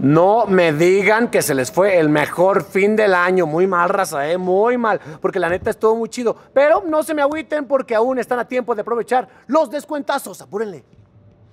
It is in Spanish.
No me digan que se les fue el mejor fin del año. Muy mal, raza, ¿eh? muy mal. Porque la neta estuvo muy chido. Pero no se me agüiten porque aún están a tiempo de aprovechar los descuentazos. Apúrenle.